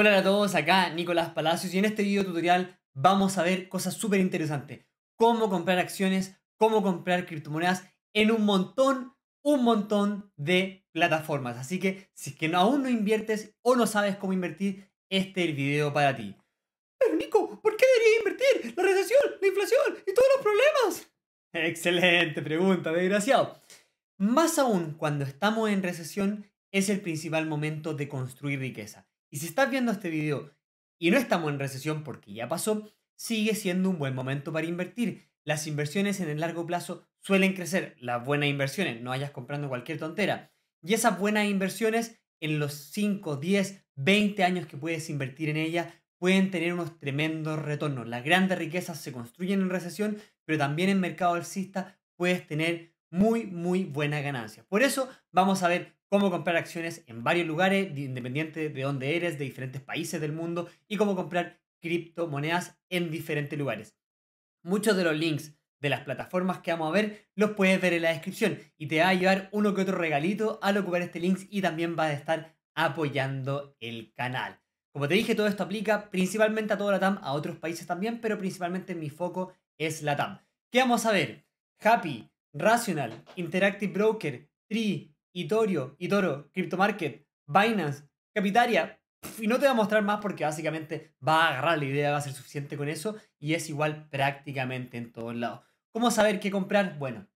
Hola a todos, acá Nicolás Palacios y en este video tutorial vamos a ver cosas súper interesantes. Cómo comprar acciones, cómo comprar criptomonedas en un montón, un montón de plataformas. Así que si es que aún no inviertes o no sabes cómo invertir, este es el video para ti. Pero Nico, ¿por qué debería invertir? La recesión, la inflación y todos los problemas. Excelente pregunta, desgraciado. Más aún, cuando estamos en recesión, es el principal momento de construir riqueza. Y si estás viendo este video y no estamos en recesión porque ya pasó, sigue siendo un buen momento para invertir. Las inversiones en el largo plazo suelen crecer, las buenas inversiones, no vayas comprando cualquier tontera. Y esas buenas inversiones en los 5, 10, 20 años que puedes invertir en ellas pueden tener unos tremendos retornos. Las grandes riquezas se construyen en recesión, pero también en mercado alcista puedes tener muy, muy buena ganancia. Por eso vamos a ver cómo comprar acciones en varios lugares, independiente de dónde eres, de diferentes países del mundo, y cómo comprar criptomonedas en diferentes lugares. Muchos de los links de las plataformas que vamos a ver los puedes ver en la descripción y te va a llevar uno que otro regalito al ocupar este link y también vas a estar apoyando el canal. Como te dije, todo esto aplica principalmente a toda la TAM, a otros países también, pero principalmente mi foco es la TAM. ¿Qué vamos a ver? Happy, Rational, Interactive Broker, Tree, Itorio, Itoro, Market, Binance, Capitaria. Y no te voy a mostrar más porque básicamente va a agarrar la idea, va a ser suficiente con eso y es igual prácticamente en todos lados. ¿Cómo saber qué comprar? Bueno,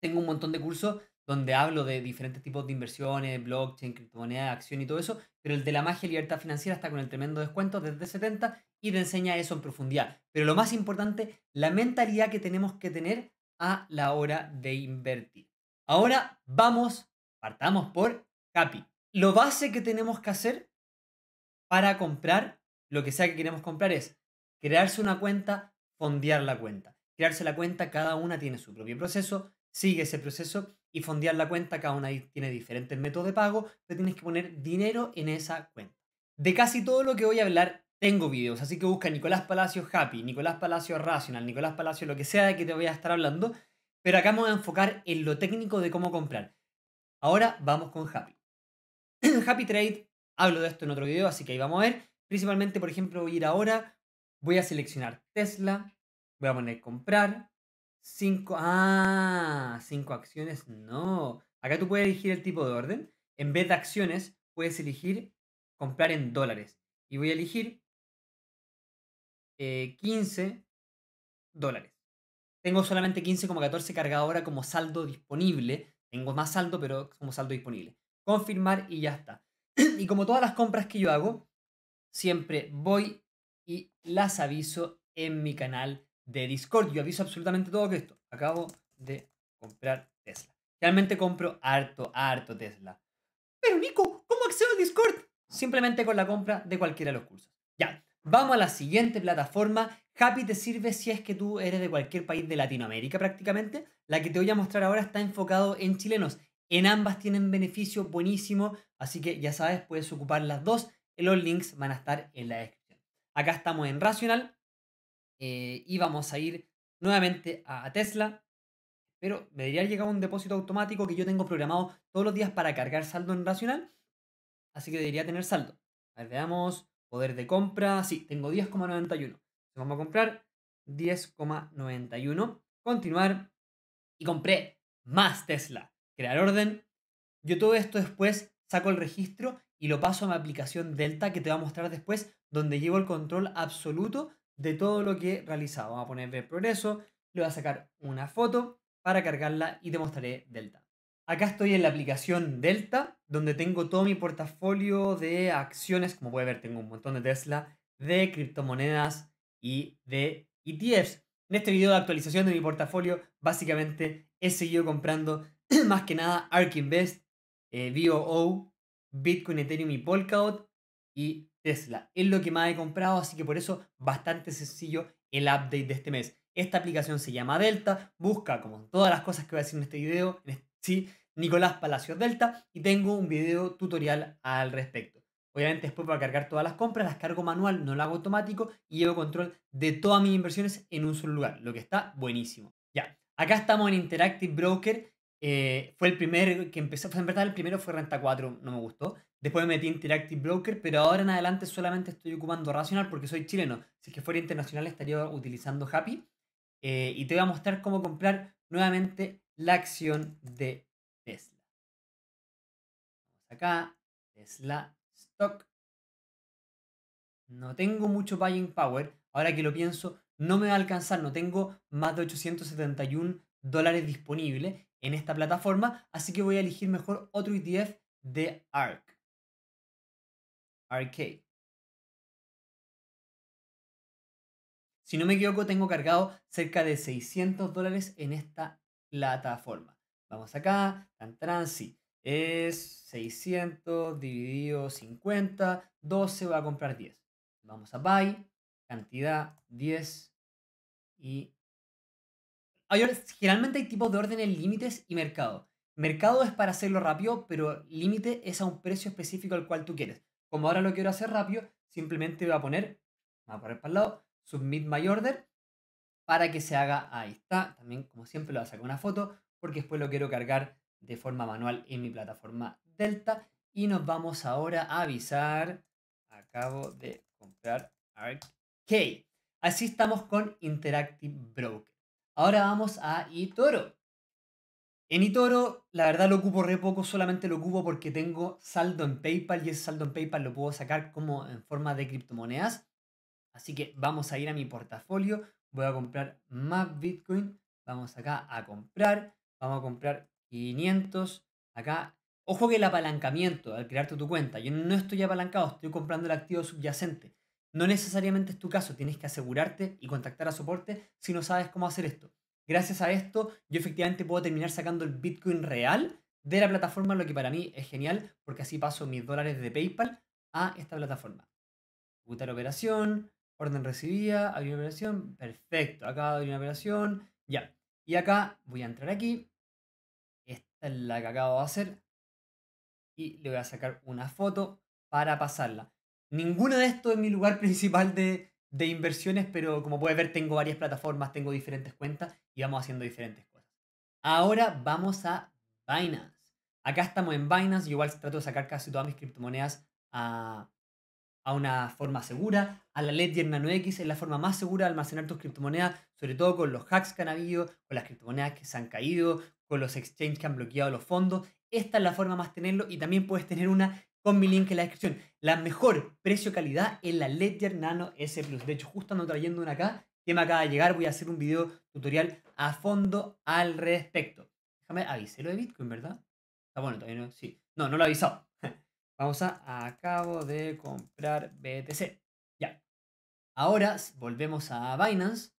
tengo un montón de cursos donde hablo de diferentes tipos de inversiones, blockchain, criptomoneda, acción y todo eso, pero el de la magia y libertad financiera está con el tremendo descuento desde 70 y te enseña eso en profundidad. Pero lo más importante, la mentalidad que tenemos que tener a la hora de invertir. Ahora vamos, partamos por CAPI. Lo base que tenemos que hacer para comprar lo que sea que queremos comprar es crearse una cuenta, fondear la cuenta. Crearse la cuenta, cada una tiene su propio proceso, sigue ese proceso y fondear la cuenta, cada una tiene diferentes métodos de pago, te tienes que poner dinero en esa cuenta. De casi todo lo que voy a hablar tengo videos, así que busca Nicolás Palacio Happy, Nicolás Palacio Rational, Nicolás Palacio lo que sea de que te voy a estar hablando, pero acá me voy a enfocar en lo técnico de cómo comprar. Ahora vamos con Happy. Happy Trade, hablo de esto en otro video, así que ahí vamos a ver. Principalmente, por ejemplo, voy a ir ahora, voy a seleccionar Tesla, voy a poner comprar, 5, ah, 5 acciones, no. Acá tú puedes elegir el tipo de orden. En vez de acciones, puedes elegir comprar en dólares. Y voy a elegir 15 eh, dólares. Tengo solamente 15,14 carga ahora como saldo disponible. Tengo más saldo, pero como saldo disponible. Confirmar y ya está. y como todas las compras que yo hago, siempre voy y las aviso en mi canal de Discord. Yo aviso absolutamente todo que esto. Acabo de comprar Tesla. Realmente compro harto, harto Tesla. Pero Nico, ¿cómo accedo a Discord? Simplemente con la compra de cualquiera de los cursos. Ya. Vamos a la siguiente plataforma. Happy te sirve si es que tú eres de cualquier país de Latinoamérica prácticamente. La que te voy a mostrar ahora está enfocado en chilenos. En ambas tienen beneficio buenísimo, así que ya sabes, puedes ocupar las dos. Los links van a estar en la descripción. Acá estamos en racional eh, y vamos a ir nuevamente a Tesla. Pero me debería llegar un depósito automático que yo tengo programado todos los días para cargar saldo en racional, Así que debería tener saldo. A ver, veamos. Poder de compra, sí, tengo 10,91. Vamos a comprar 10,91. Continuar. Y compré más Tesla. Crear orden. Yo todo esto después saco el registro y lo paso a mi aplicación Delta que te va a mostrar después donde llevo el control absoluto de todo lo que he realizado. Vamos a poner ver progreso, le voy a sacar una foto para cargarla y te mostraré Delta. Acá estoy en la aplicación Delta, donde tengo todo mi portafolio de acciones. Como puede ver, tengo un montón de Tesla, de criptomonedas y de ETFs. En este video de actualización de mi portafolio, básicamente he seguido comprando más que nada ARK Invest, VOO, eh, BOO, Bitcoin, Ethereum y Polkadot y Tesla. Es lo que más he comprado, así que por eso bastante sencillo el update de este mes. Esta aplicación se llama Delta, busca como todas las cosas que voy a decir en este video, en ¿sí? Nicolás Palacios Delta y tengo un video tutorial al respecto. Obviamente después para cargar todas las compras, las cargo manual, no lo hago automático y llevo control de todas mis inversiones en un solo lugar, lo que está buenísimo. Ya, acá estamos en Interactive Broker. Eh, fue el primer que empezó, en verdad el primero fue Renta 4, no me gustó. Después me metí Interactive Broker, pero ahora en adelante solamente estoy ocupando Racional porque soy chileno. Si es que fuera internacional estaría utilizando Happy. Eh, y te voy a mostrar cómo comprar nuevamente la acción de Tesla. Vamos acá, Tesla Stock. No tengo mucho buying power. Ahora que lo pienso, no me va a alcanzar. No tengo más de 871 dólares disponibles en esta plataforma. Así que voy a elegir mejor otro ETF de ARK. ARK. Si no me equivoco, tengo cargado cerca de 600 dólares en esta plataforma. Vamos acá, tan transi. Es 600 dividido 50, 12 va a comprar 10. Vamos a buy, cantidad 10 y... Generalmente hay tipos de órdenes límites y mercado. Mercado es para hacerlo rápido, pero límite es a un precio específico al cual tú quieres. Como ahora lo quiero hacer rápido, simplemente voy a poner, voy a poner para el lado, submit my order para que se haga ahí está. También, como siempre, lo voy a sacar una foto porque después lo quiero cargar de forma manual en mi plataforma Delta. Y nos vamos ahora a avisar. Acabo de comprar Ok, Así estamos con Interactive Broker. Ahora vamos a eToro. En eToro, la verdad lo ocupo re poco, solamente lo ocupo porque tengo saldo en PayPal y ese saldo en PayPal lo puedo sacar como en forma de criptomonedas. Así que vamos a ir a mi portafolio voy a comprar más Bitcoin. Vamos acá a comprar. Vamos a comprar 500. Acá, ojo que el apalancamiento al crearte tu cuenta. Yo no estoy apalancado, estoy comprando el activo subyacente. No necesariamente es tu caso, tienes que asegurarte y contactar a soporte si no sabes cómo hacer esto. Gracias a esto, yo efectivamente puedo terminar sacando el Bitcoin real de la plataforma, lo que para mí es genial, porque así paso mis dólares de PayPal a esta plataforma. Ejecutar operación, orden recibida, abrir una operación, perfecto, acá abrir una operación, ya. Y acá voy a entrar aquí, esta es la que acabo de hacer, y le voy a sacar una foto para pasarla. Ninguno de esto es mi lugar principal de, inversiones, pero como puedes ver tengo varias plataformas, tengo diferentes cuentas y vamos haciendo diferentes cosas. Ahora vamos a Binance. Acá estamos en Binance, y igual trato de sacar casi todas mis criptomonedas a, a una forma segura, a la Ledger Nano X es la forma más segura de almacenar tus criptomonedas, sobre todo con los hacks que han habido, con las criptomonedas que se han caído, con los exchanges que han bloqueado los fondos. Esta es la forma más tenerlo y también puedes tener una con mi link en la descripción. La mejor precio-calidad en la Ledger Nano S Plus. De hecho, justo ando trayendo una acá que me acaba de llegar. Voy a hacer un video tutorial a fondo al respecto. Déjame avisar lo de Bitcoin, ¿verdad? Está bueno, todavía no. Sí. No, no lo he avisado. a Acabo de comprar BTC. Ya. Ahora volvemos a Binance.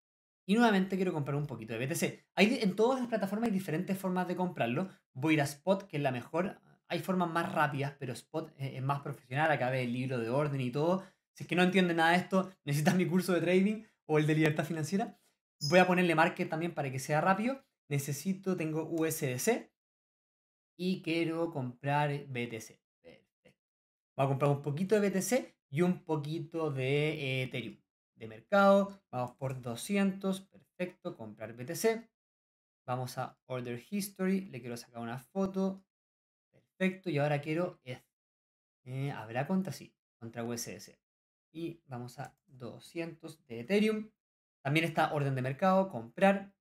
Y nuevamente quiero comprar un poquito de BTC. Hay, en todas las plataformas hay diferentes formas de comprarlo. Voy a ir a Spot, que es la mejor. Hay formas más rápidas, pero Spot e, es, más profesional. Acá ve el libro de orden y todo. Si es que no entiende nada de esto, necesitas mi curso de trading o el de libertad financiera. Voy a ponerle market también para que sea rápido. Necesito, tengo USDC y quiero comprar BTC. Vamos a comprar un poquito de BTC y un poquito de eh, Ethereum. De mercado, vamos por 200, perfecto, comprar BTC. Vamos a Order History, le quiero sacar una foto, perfecto, y ahora quiero e eh, Habrá contra sí, contra USDC. Y vamos a 200 de Ethereum. También está orden de mercado, comprar.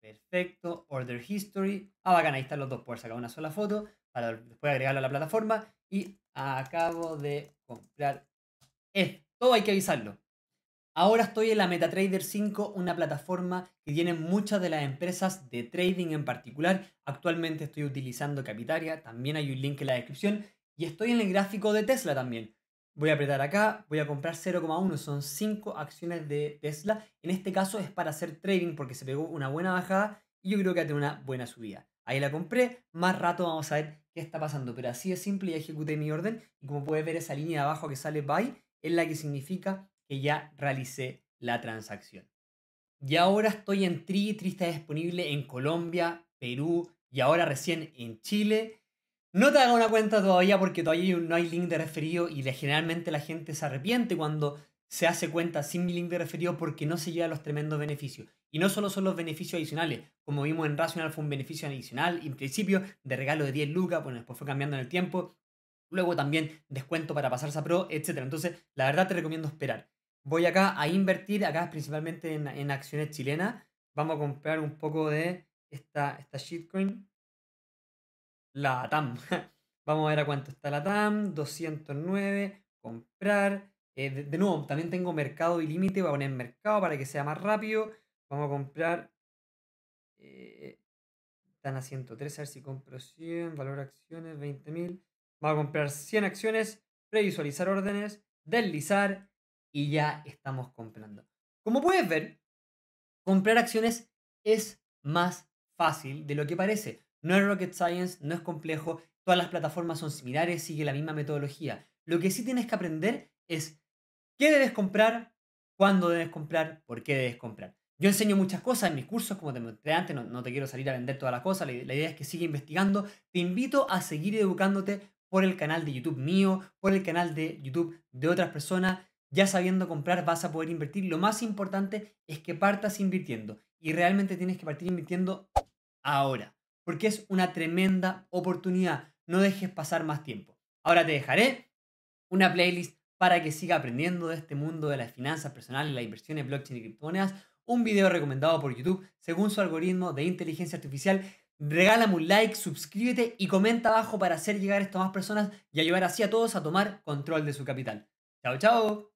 Perfecto, Order History. Ah, bacán, ahí están los dos, por sacar una sola foto después agregarlo a la plataforma y acabo de comprar Todo hay que avisarlo. Ahora estoy en la MetaTrader 5, una plataforma que tiene muchas de las empresas de trading en particular. Actualmente estoy utilizando Capitaria, también hay un link en la descripción. Y estoy en el gráfico de Tesla también. Voy a apretar acá, voy a comprar 0,1, son 5 acciones de Tesla. En este caso es para hacer trading porque se pegó una buena bajada y yo creo que va a tener una buena subida. Ahí la compré, más rato vamos a ver qué está pasando. Pero así es simple ya ejecuté mi orden y como puedes ver esa línea de abajo que sale buy es la que significa que ya realicé la transacción. Y ahora estoy en Tri, Tri está disponible en Colombia, Perú y ahora recién en Chile. No te haga una cuenta todavía porque todavía no hay link de referido y generalmente la gente se arrepiente cuando se hace cuenta sin link de referido porque no se lleva los tremendos beneficios. Y no solo son los beneficios adicionales, como vimos en Rational fue un beneficio adicional, en principio, de regalo de 10 lucas, bueno, después fue cambiando en el tiempo, luego también descuento para pasarse a Pro, etc. Entonces, la verdad te recomiendo esperar. Voy acá a invertir, acá principalmente en, acciones chilenas, vamos a comprar un poco de esta, esta shitcoin, la TAM. vamos a ver a cuánto está la TAM, 209, comprar. Eh, de, nuevo, también tengo mercado y límite, voy a poner mercado para que sea más rápido. Vamos a comprar. Eh, están a 103, a ver si compro 100, valor acciones, 20.000. Vamos a comprar 100 acciones, previsualizar órdenes, deslizar y ya estamos comprando. Como puedes ver, comprar acciones es más fácil de lo que parece. No es rocket science, no es complejo, todas las plataformas son similares, sigue la misma metodología. Lo que sí tienes que aprender es ¿Qué debes comprar? ¿Cuándo debes comprar? ¿Por qué debes comprar? Yo enseño muchas cosas en mis cursos, como te mostré antes, no, te quiero salir a vender todas las cosas, la, la, idea es que siga investigando. Te invito a seguir educándote por el canal de YouTube mío, por el canal de YouTube de otras personas. Ya sabiendo comprar vas a poder invertir. Lo más importante es que partas invirtiendo y realmente tienes que partir invirtiendo ahora, porque es una tremenda oportunidad. No dejes pasar más tiempo. Ahora te dejaré una playlist para que siga aprendiendo de este mundo de las finanzas personales, las inversiones, blockchain y criptomonedas. Un video recomendado por YouTube según su algoritmo de inteligencia artificial. Regálame un like, suscríbete y comenta abajo para hacer llegar esto a más personas y ayudar así a todos a tomar control de su capital. Chao, chao.